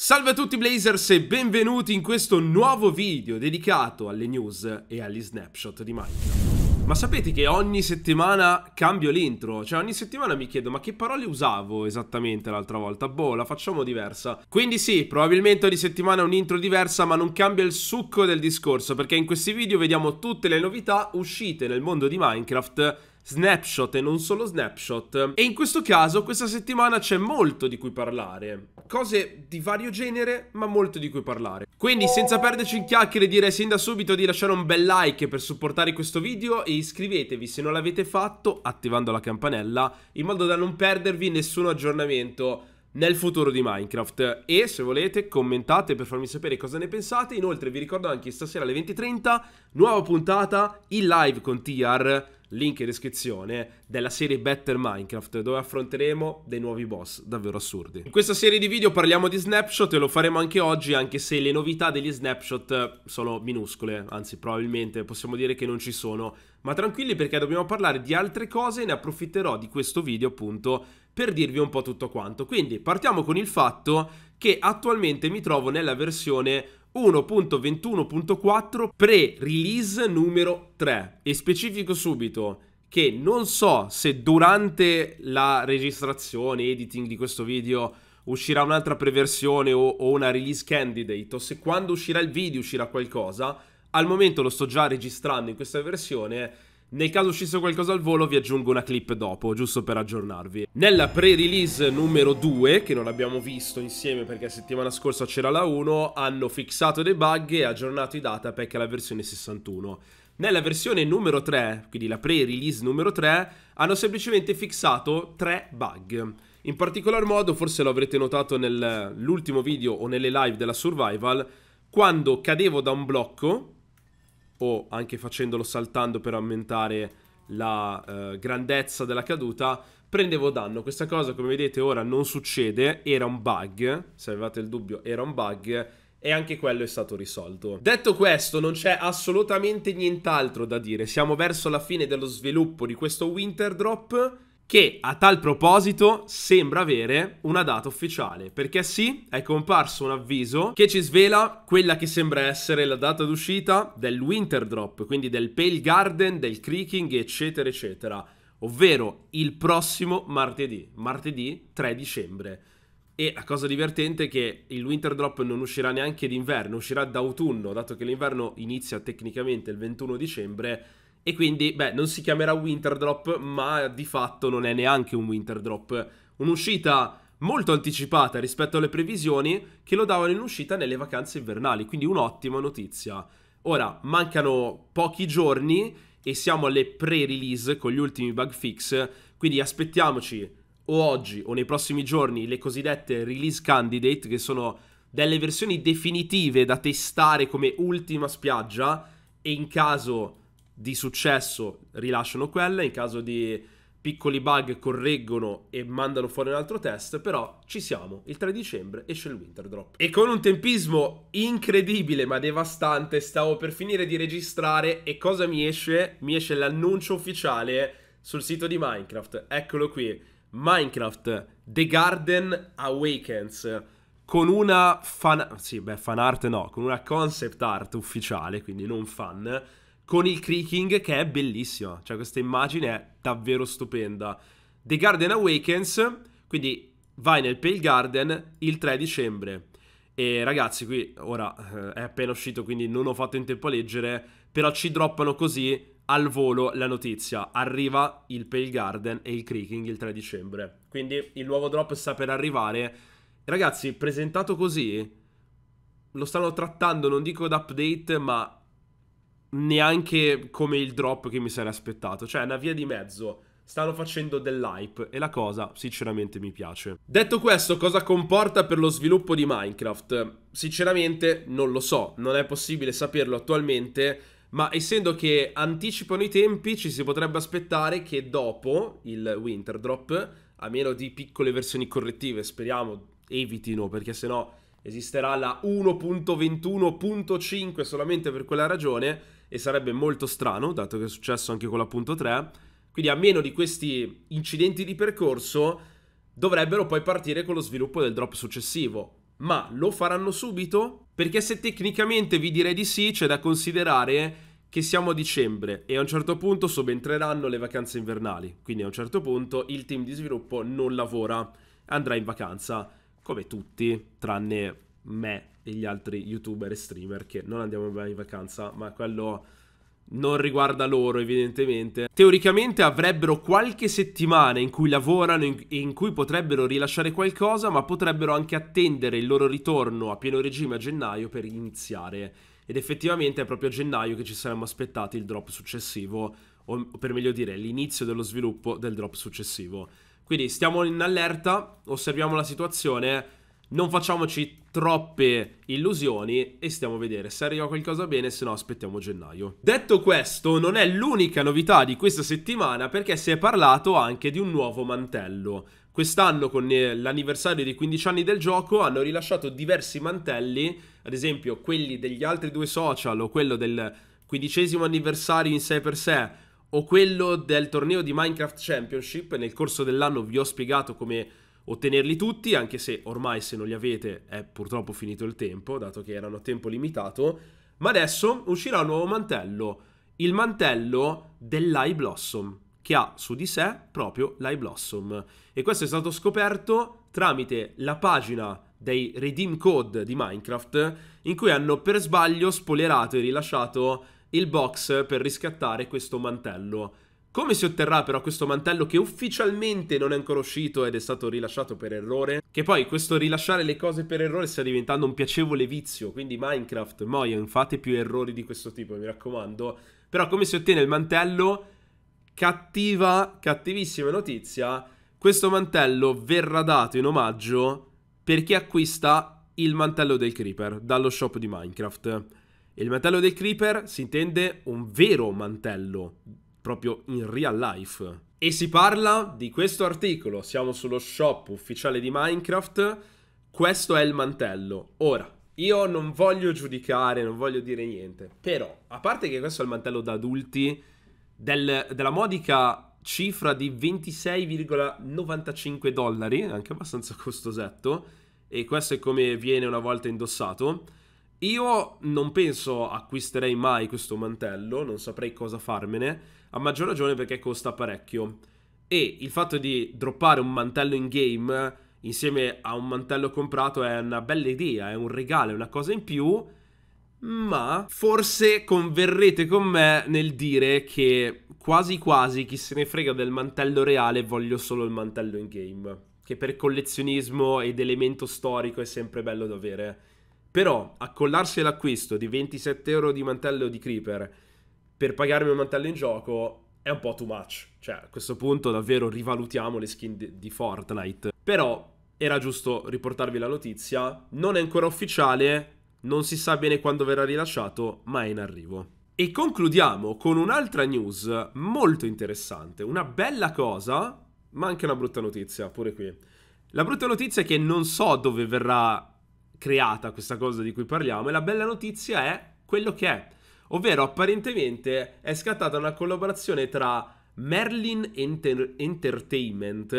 Salve a tutti Blazers e benvenuti in questo nuovo video dedicato alle news e agli snapshot di Minecraft. Ma sapete che ogni settimana cambio l'intro? Cioè ogni settimana mi chiedo ma che parole usavo esattamente l'altra volta? Boh, la facciamo diversa. Quindi sì, probabilmente ogni settimana un'intro diversa ma non cambia il succo del discorso perché in questi video vediamo tutte le novità uscite nel mondo di Minecraft snapshot e non solo snapshot. E in questo caso questa settimana c'è molto di cui parlare. Cose di vario genere, ma molto di cui parlare. Quindi senza perderci in chiacchiere direi sin da subito di lasciare un bel like per supportare questo video e iscrivetevi se non l'avete fatto attivando la campanella in modo da non perdervi nessun aggiornamento nel futuro di Minecraft e se volete commentate per farmi sapere cosa ne pensate inoltre vi ricordo anche stasera alle 20.30 nuova puntata in live con TR link in descrizione, della serie Better Minecraft, dove affronteremo dei nuovi boss davvero assurdi. In questa serie di video parliamo di snapshot e lo faremo anche oggi, anche se le novità degli snapshot sono minuscole, anzi probabilmente possiamo dire che non ci sono, ma tranquilli perché dobbiamo parlare di altre cose e ne approfitterò di questo video appunto per dirvi un po' tutto quanto. Quindi partiamo con il fatto che attualmente mi trovo nella versione 1.21.4 pre-release numero 3 e specifico subito che non so se durante la registrazione, editing di questo video uscirà un'altra preversione o, o, una release candidate o se quando uscirà il video uscirà qualcosa. Al momento lo sto già registrando in questa versione nel caso uscisse qualcosa al volo vi aggiungo una clip dopo, giusto per aggiornarvi. Nella pre-release numero 2, che non abbiamo visto insieme perché settimana scorsa c'era la 1, hanno fissato dei bug e aggiornato i data datapack alla versione 61. Nella versione numero 3, quindi la pre-release numero 3, hanno semplicemente fissato 3 bug. In particolar modo, forse lo avrete notato nell'ultimo video o nelle live della survival, quando cadevo da un blocco, o anche facendolo saltando per aumentare la eh, grandezza della caduta, prendevo danno. Questa cosa, come vedete, ora non succede, era un bug, se avevate il dubbio era un bug, e anche quello è stato risolto. Detto questo, non c'è assolutamente nient'altro da dire, siamo verso la fine dello sviluppo di questo Winter Drop, che a tal proposito sembra avere una data ufficiale, perché sì, è comparso un avviso che ci svela quella che sembra essere la data d'uscita del Winter Drop, quindi del Pale Garden, del Creaking, eccetera, eccetera, ovvero il prossimo martedì, martedì 3 dicembre. E la cosa divertente è che il Winter Drop non uscirà neanche d'inverno, uscirà d'autunno, dato che l'inverno inizia tecnicamente il 21 dicembre e quindi, beh, non si chiamerà Winter Drop, ma di fatto non è neanche un Winter Drop. Un'uscita molto anticipata rispetto alle previsioni che lo davano in uscita nelle vacanze invernali, quindi un'ottima notizia. Ora, mancano pochi giorni e siamo alle pre-release con gli ultimi bug fix, quindi aspettiamoci o oggi o nei prossimi giorni le cosiddette release candidate, che sono delle versioni definitive da testare come ultima spiaggia e in caso di successo rilasciano quella, in caso di piccoli bug correggono e mandano fuori un altro test, però ci siamo, il 3 dicembre esce il Winter Drop. E con un tempismo incredibile ma devastante stavo per finire di registrare e cosa mi esce? Mi esce l'annuncio ufficiale sul sito di Minecraft, eccolo qui, Minecraft The Garden Awakens con una fan, sì, beh, fan art no, con una concept art ufficiale, quindi non fan, con il creaking che è bellissima, cioè questa immagine è davvero stupenda. The Garden Awakens, quindi vai nel Pale Garden il 3 dicembre. E ragazzi, qui ora eh, è appena uscito, quindi non ho fatto in tempo a leggere, però ci droppano così al volo la notizia. Arriva il Pale Garden e il Creaking il 3 dicembre. Quindi il nuovo drop sta per arrivare. Ragazzi, presentato così, lo stanno trattando, non dico d'update, ma neanche come il drop che mi sarei aspettato. Cioè, una via di mezzo. Stanno facendo dell'hype e la cosa sinceramente mi piace. Detto questo, cosa comporta per lo sviluppo di Minecraft? Sinceramente non lo so, non è possibile saperlo attualmente, ma essendo che anticipano i tempi ci si potrebbe aspettare che dopo il Winter Drop, a meno di piccole versioni correttive, speriamo evitino perché sennò esisterà la 1.21.5 solamente per quella ragione, e sarebbe molto strano, dato che è successo anche con la punto 3. Quindi a meno di questi incidenti di percorso dovrebbero poi partire con lo sviluppo del drop successivo. Ma lo faranno subito? Perché se tecnicamente vi direi di sì, c'è da considerare che siamo a dicembre e a un certo punto subentreranno le vacanze invernali, quindi a un certo punto il team di sviluppo non lavora, andrà in vacanza come tutti, tranne me e gli altri youtuber e streamer che non andiamo mai in vacanza, ma quello non riguarda loro evidentemente. Teoricamente avrebbero qualche settimana in cui lavorano e in, in cui potrebbero rilasciare qualcosa, ma potrebbero anche attendere il loro ritorno a pieno regime a gennaio per iniziare. Ed effettivamente è proprio a gennaio che ci saremmo aspettati il drop successivo, o per meglio dire l'inizio dello sviluppo del drop successivo. Quindi stiamo in allerta, osserviamo la situazione non facciamoci troppe illusioni e stiamo a vedere se arriva qualcosa bene, se no aspettiamo gennaio. Detto questo, non è l'unica novità di questa settimana perché si è parlato anche di un nuovo mantello. Quest'anno con eh, l'anniversario dei 15 anni del gioco hanno rilasciato diversi mantelli, ad esempio quelli degli altri due social o quello del quindicesimo anniversario in sé per sé o quello del torneo di Minecraft Championship. Nel corso dell'anno vi ho spiegato come ottenerli tutti, anche se ormai se non li avete è purtroppo finito il tempo, dato che erano a tempo limitato. Ma adesso uscirà un nuovo mantello, il mantello dell'Eye Blossom, che ha su di sé proprio l'Eye Blossom. E questo è stato scoperto tramite la pagina dei redeem code di Minecraft, in cui hanno per sbaglio spoilerato e rilasciato il box per riscattare questo mantello. Come si otterrà però questo mantello che ufficialmente non è ancora uscito ed è stato rilasciato per errore? Che poi questo rilasciare le cose per errore sta diventando un piacevole vizio, quindi Minecraft, Moyan, fate più errori di questo tipo, mi raccomando. Però come si ottiene il mantello? Cattiva, cattivissima notizia, questo mantello verrà dato in omaggio per chi acquista il mantello del Creeper dallo shop di Minecraft. Il mantello del Creeper si intende un vero mantello proprio in real life. E si parla di questo articolo, siamo sullo shop ufficiale di Minecraft, questo è il mantello. Ora, io non voglio giudicare, non voglio dire niente, però, a parte che questo è il mantello da adulti, del, della modica cifra di 26,95 dollari, anche abbastanza costosetto, e questo è come viene una volta indossato. Io non penso acquisterei mai questo mantello, non saprei cosa farmene, a maggior ragione perché costa parecchio. E il fatto di droppare un mantello in game insieme a un mantello comprato è una bella idea, è un regalo, è una cosa in più, ma forse converrete con me nel dire che quasi quasi chi se ne frega del mantello reale voglio solo il mantello in game, che per collezionismo ed elemento storico è sempre bello da avere. Però accollarsi l'acquisto di 27 euro di mantello di Creeper per pagarmi un mantello in gioco è un po' too much. Cioè, a questo punto davvero rivalutiamo le skin di, di Fortnite. Però era giusto riportarvi la notizia. Non è ancora ufficiale, non si sa bene quando verrà rilasciato, ma è in arrivo. E concludiamo con un'altra news molto interessante, una bella cosa, ma anche una brutta notizia, pure qui. La brutta notizia è che non so dove verrà creata questa cosa di cui parliamo e la bella notizia è quello che è, ovvero apparentemente è scattata una collaborazione tra Merlin Enter- Entertainment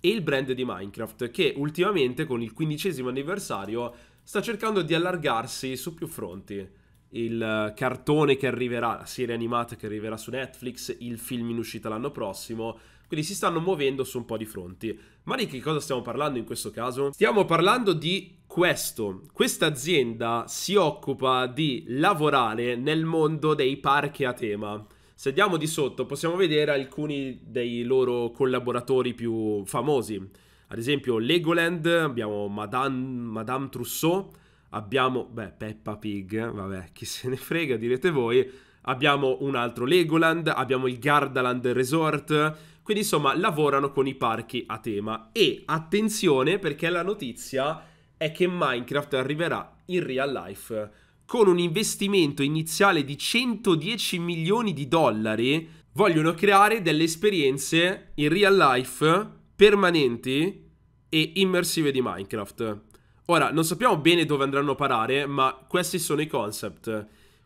e il brand di Minecraft che ultimamente con il quindicesimo anniversario sta cercando di allargarsi su più fronti il cartone che arriverà, la serie animata che arriverà su Netflix, il film in uscita l'anno prossimo. Quindi si stanno muovendo su un po' di fronti. Ma di che cosa stiamo parlando in questo caso? Stiamo parlando di questo. Questa azienda si occupa di lavorare nel mondo dei parchi a tema. Se andiamo di sotto possiamo vedere alcuni dei loro collaboratori più famosi. Ad esempio Legoland, abbiamo Madame, Madame Trousseau, abbiamo, beh, Peppa Pig, vabbè, chi se ne frega, direte voi. Abbiamo un altro Legoland, abbiamo il Gardaland Resort. Quindi, insomma, lavorano con i parchi a tema. E attenzione, perché la notizia è che Minecraft arriverà in real life con un investimento iniziale di 110 milioni di dollari, vogliono creare delle esperienze in real life permanenti e immersive di Minecraft. Ora, non sappiamo bene dove andranno a parare, ma questi sono i concept.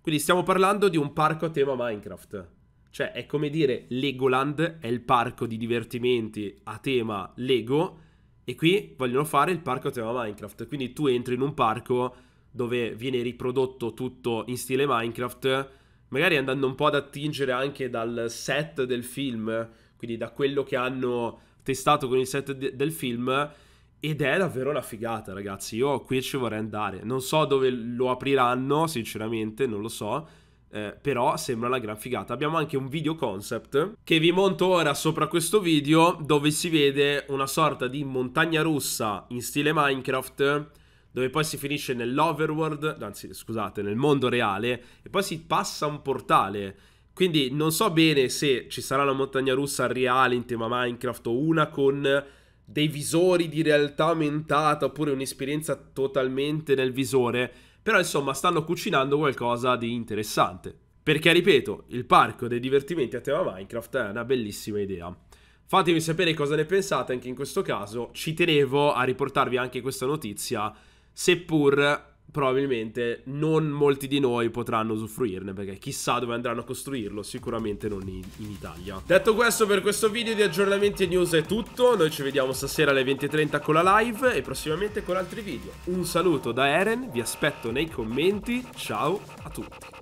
Quindi stiamo parlando di un parco a tema Minecraft. Cioè, è come dire Legoland è il parco di divertimenti a tema Lego e qui vogliono fare il parco a tema Minecraft. Quindi tu entri in un parco dove viene riprodotto tutto in stile Minecraft, magari andando un po' ad attingere anche dal set del film, quindi da quello che hanno testato con il set de- del film ed è davvero una figata, ragazzi. Io qui ci vorrei andare. Non so dove lo apriranno, sinceramente, non lo so. Eh, però sembra una gran figata. Abbiamo anche un video concept che vi monto ora sopra questo video dove si vede una sorta di montagna russa in stile Minecraft dove poi si finisce nell'overworld, anzi scusate, nel mondo reale e poi si passa un portale. Quindi non so bene se ci sarà una montagna russa reale in tema Minecraft o una con dei visori di realtà aumentata oppure un'esperienza totalmente nel visore, però insomma stanno cucinando qualcosa di interessante. Perché ripeto, il parco dei divertimenti a tema Minecraft è una bellissima idea. Fatemi sapere cosa ne pensate anche in questo caso, ci tenevo a riportarvi anche questa notizia, seppur probabilmente non molti di noi potranno usufruirne perché chissà dove andranno a costruirlo, sicuramente non in, in, Italia. Detto questo per questo video di aggiornamenti e news è tutto, noi ci vediamo stasera alle 20.30 con la live e prossimamente con altri video. Un saluto da Eren, vi aspetto nei commenti, ciao a tutti.